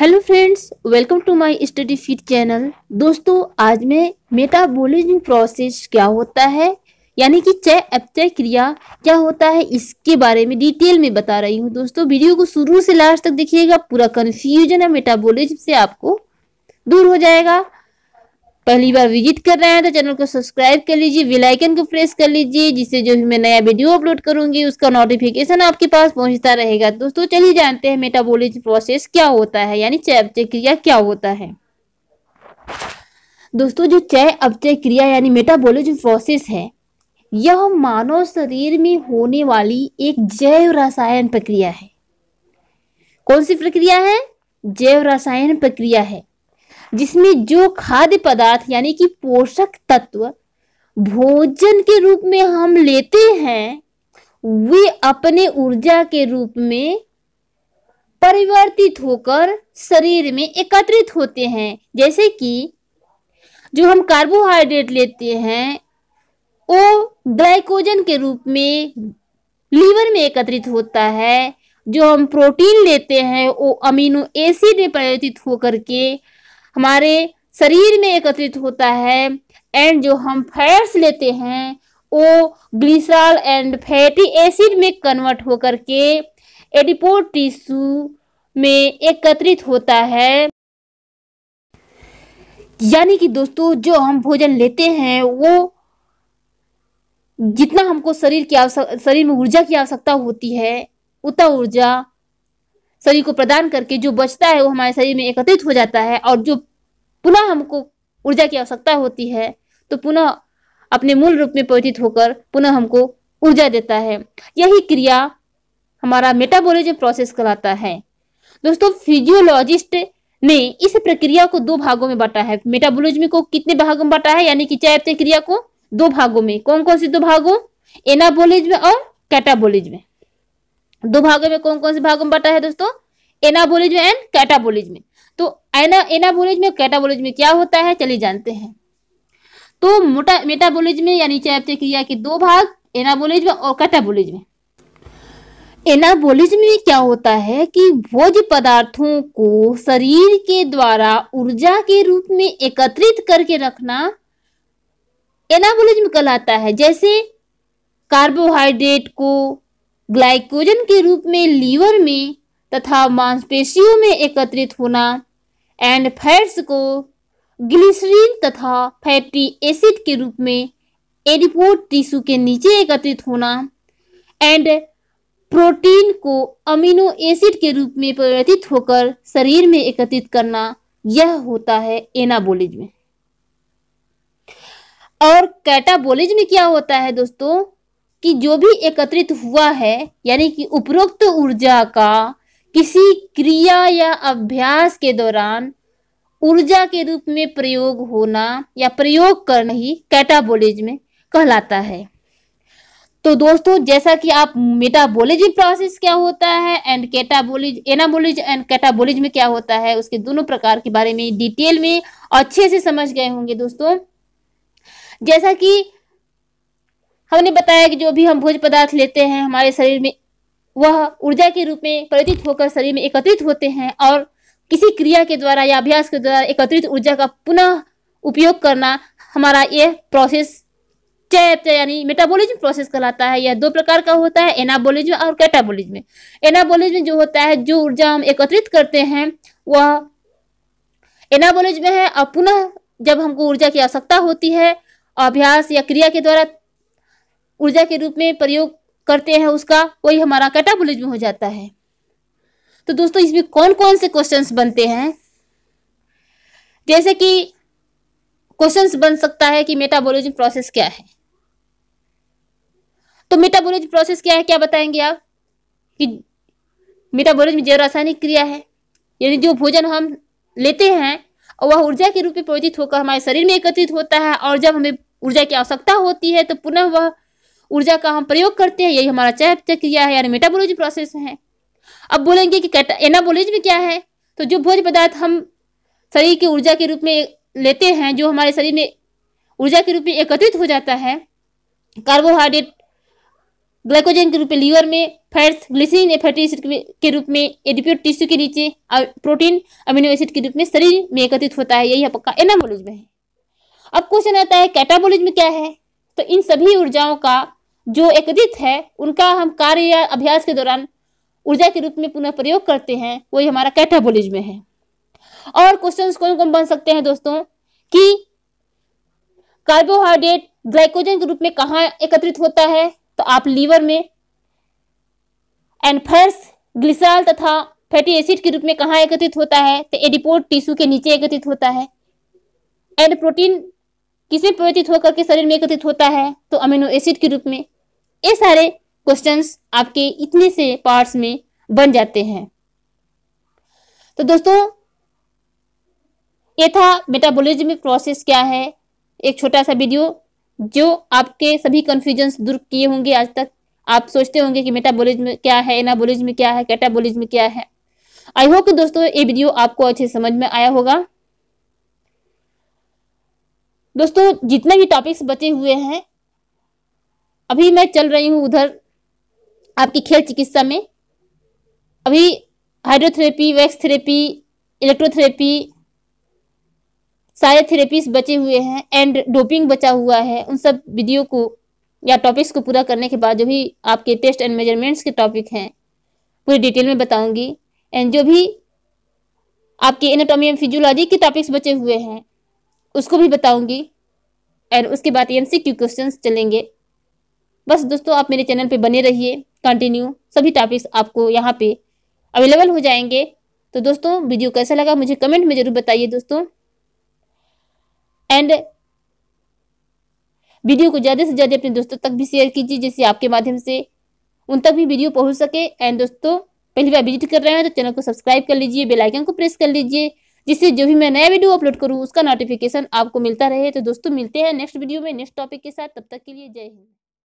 hello friends welcome to my study feed channel दोस्तों आज मैं मेटाबॉलिज्म प्रोसेस क्या होता है यानी कि चय अपचय क्रिया क्या होता है इसके बारे में डिटेल में बता रही हूँ दोस्तों वीडियो को शुरू से लास्ट तक देखिएगा पूरा कन्फ्यूजन है मेटाबॉलिज्म से आपको दूर हो जाएगा पहली बार विजिट कर रहे हैं तो चैनल को सब्सक्राइब कर लीजिए बेल आइकन को प्रेस कर लीजिए जिससे जो भी मैं नया वीडियो अपलोड करूंगी उसका नोटिफिकेशन आपके पास पहुंचता रहेगा दोस्तों चलिए जानते हैं मेटाबॉलिज्म प्रोसेस क्या होता है यानी चय अपचय क्रिया क्या होता है दोस्तों जो चय अपचय क्रिया यानी मेटाबॉलिज्म प्रोसेस है यह मानव शरीर में होने वाली एक जैव रसायन प्रक्रिया है कौन सी प्रक्रिया है जैव रसायन प्रक्रिया है जिसमें जो खाद्य पदार्थ यानी कि पोषक तत्व भोजन के रूप में हम लेते हैं वे अपने ऊर्जा के रूप में परिवर्तित होकर शरीर में एकत्रित होते हैं जैसे कि जो हम कार्बोहाइड्रेट लेते हैं वो ग्लाइकोजन के रूप में लीवर में एकत्रित होता है जो हम प्रोटीन लेते हैं वो अमीनो एसिड में परिवर्तित होकर के हमारे शरीर में एकत्रित होता है एंड जो हम फैट्स लेते हैं वो ग्लिसरॉल एंड फैटी एसिड में कन्वर्ट होकर के एडिपो टिश्यू में एकत्रित होता है यानी कि दोस्तों जो हम भोजन लेते हैं वो जितना हमको शरीर की आवश्यक शरीर में ऊर्जा की आवश्यकता होती है उतना ऊर्जा शरीर को प्रदान करके जो बचता है वो हमारे शरीर में एकत्रित हो जाता है और जो पुनः हमको ऊर्जा की आवश्यकता होती है तो पुनः अपने मूल रूप में परिचित होकर पुनः हमको ऊर्जा देता है यही क्रिया हमारा मेटाबॉलिज्म प्रोसेस कहलाता है दोस्तों फिजियोलॉजिस्ट ने इस प्रक्रिया को दो भागों में बांटा है मेटाबॉलिज्म को कितने भागों में बांटा है यानी कि चयापचय क्रिया को दो भागों में कौन कौन से दो भागों एनाबोलिज्म और कैटाबोलिज्म दो भागों में कौन कौन से भागों में बटा है दोस्तों एनाबोलिज में एंड कैटाबोलिज में तो एना एनाबोलिज में कैटाबोलिज में क्या होता है चलिए जानते हैं तो मोटा मेटाबोलिज में या नीचे आपसे क्रिया के दो भाग एनाबोलिज में और कैटाबोलिज में एनाबोलिज में क्या होता है कि भोज पदार्थों को शरीर के द्वारा ऊर्जा के रूप में एकत्रित करके रखना एनाबोलिज्म कहलाता है जैसे कार्बोहाइड्रेट को ग्लाइकोजन के रूप में लीवर में तथा मांसपेशियों में एकत्रित होना एंड फैट्स को ग्लिसरीन तथा फैटी एसिड के रूप में एडिपोट टिश्यू के नीचे एकत्रित होना एंड प्रोटीन को अमीनो एसिड के रूप में परिवर्तित होकर शरीर में एकत्रित करना यह होता है एनाबोलिज्म और कैटाबोलिज्म क्या होता है दोस्तों कि जो भी एकत्रित हुआ है यानी कि उपरोक्त ऊर्जा का किसी क्रिया या अभ्यास के दौरान ऊर्जा के रूप में प्रयोग होना या प्रयोग करना ही कैटाबोलिज्म कहलाता है तो दोस्तों जैसा कि आप मेटाबोलिज्म प्रोसेस क्या होता है एंड कैटाबोलिज एनाबोलिज एंड कैटाबोलिज में क्या होता है उसके दोनों प्रकार के बारे में डिटेल में अच्छे से समझ गए होंगे दोस्तों जैसा कि हमने बताया कि जो भी हम भोज पदार्थ लेते हैं हमारे शरीर में वह ऊर्जा के रूप में परिवर्तित होकर शरीर में एकत्रित होते हैं और किसी क्रिया के द्वारा या अभ्यास के द्वारा एकत्रित ऊर्जा का पुनः उपयोग करना हमारा यह प्रोसेस यानी मेटाबॉलिज्म प्रोसेस कहलाता है यह दो प्रकार का होता है एनाबोलिज्म और कैटाबोलिज्म एनाबोलिज्म जो होता है जो ऊर्जा हम एकत्रित करते हैं वह एनाबोलिज्म है और पुनः जब हमको ऊर्जा की आवश्यकता होती है अभ्यास या क्रिया के द्वारा ऊर्जा के रूप में प्रयोग करते हैं उसका वही हमारा कैटाबोलिज्म हो जाता है तो दोस्तों इसमें कौन कौन से क्वेश्चंस बनते हैं जैसे कि क्वेश्चंस बन सकता है कि मेटाबोलिज्म प्रोसेस क्या है तो मेटाबोलिज्म प्रोसेस क्या है क्या बताएंगे आप कि मेटाबोलिज्म जैव रासायनिक क्रिया है यानी जो भोजन हम लेते हैं और वह ऊर्जा के रूप में परिवर्तित होकर हमारे शरीर में एकत्रित होता है और जब हमें ऊर्जा की आवश्यकता होती है तो पुनः वह ऊर्जा का हम प्रयोग करते हैं यही हमारा चय प्रक्रिया है यानी मेटाबोलिज्म प्रोसेस है अब बोलेंगे कि एनाबोलिज्म क्या है तो जो भोज पदार्थ हम शरीर की ऊर्जा के रूप में लेते हैं जो हमारे शरीर में ऊर्जा के रूप में एकत्रित हो जाता है कार्बोहाइड्रेट ग्लाइकोजन के रूप में लीवर में फैट्स ग्लिसिन फैटी एसिड के रूप में एडिप्यूट टिश्यू के नीचे प्रोटीन अमीनो एसिड के रूप में शरीर में एकत्रित होता है यही आपका एनाबोलिज्म है अब क्वेश्चन आता है कैटाबोलिज्म क्या है तो इन सभी ऊर्जाओं का जो एकदित है उनका हम कार्य या अभ्यास के दौरान ऊर्जा के रूप में पुनः प्रयोग करते हैं वही हमारा कैटाबोलिज में है और क्वेश्चन कौन कौन बन सकते हैं दोस्तों कि कार्बोहाइड्रेट ग्लाइकोजन के रूप में कहा एकत्रित होता है तो आप लीवर में एनफर्स फर्स तथा फैटी एसिड के रूप में कहा एकत्रित होता है तो एडिपोर्ट टिश्यू के नीचे एकत्रित होता है एंड प्रोटीन किसमें परिवर्तित होकर के शरीर में एकत्रित होता है तो अमीनो एसिड के रूप में ये सारे क्वेश्चन आपके इतने से पार्ट में बन जाते हैं तो दोस्तों ये था मेटाबोलिज्म प्रोसेस क्या है एक छोटा सा वीडियो जो आपके सभी कन्फ्यूजन दूर किए होंगे आज तक आप सोचते होंगे कि मेटाबोलिज्म क्या है एनाबोलिज्म क्या है कैटाबोलिज्म क्या है आई होप दोस्तों ये वीडियो आपको अच्छे समझ में आया होगा दोस्तों जितने भी टॉपिक्स बचे हुए हैं अभी मैं चल रही हूँ उधर आपकी खेल चिकित्सा में अभी हाइड्रोथेरेपी वैक्स थेरेपी इलेक्ट्रोथेरेपी सारे थेरेपीज बचे हुए हैं एंड डोपिंग बचा हुआ है उन सब वीडियो को या टॉपिक्स को पूरा करने के बाद जो भी आपके टेस्ट एंड मेजरमेंट्स के टॉपिक हैं पूरी डिटेल में बताऊंगी एंड जो भी आपके एनाटॉमी एंड फिजियोलॉजी के टॉपिक्स बचे हुए हैं उसको भी बताऊंगी एंड उसके बाद एम सी क्यू क्वेश्चन चलेंगे बस दोस्तों आप मेरे चैनल पे बने रहिए कंटिन्यू सभी टॉपिक्स आपको यहाँ पे अवेलेबल हो जाएंगे तो दोस्तों वीडियो कैसा लगा मुझे कमेंट में ज़रूर बताइए दोस्तों एंड वीडियो को ज़्यादा से ज़्यादा अपने दोस्तों तक भी शेयर कीजिए जिससे आपके माध्यम से उन तक भी वीडियो पहुंच सके एंड दोस्तों पहली बार विजिट कर रहे हैं तो चैनल को सब्सक्राइब कर लीजिए बेल आइकन को प्रेस कर लीजिए जिससे जो भी मैं नया वीडियो अपलोड करूँ उसका नोटिफिकेशन आपको मिलता रहे तो दोस्तों मिलते हैं नेक्स्ट वीडियो में नेक्स्ट टॉपिक के साथ तब तक के लिए जय हिंद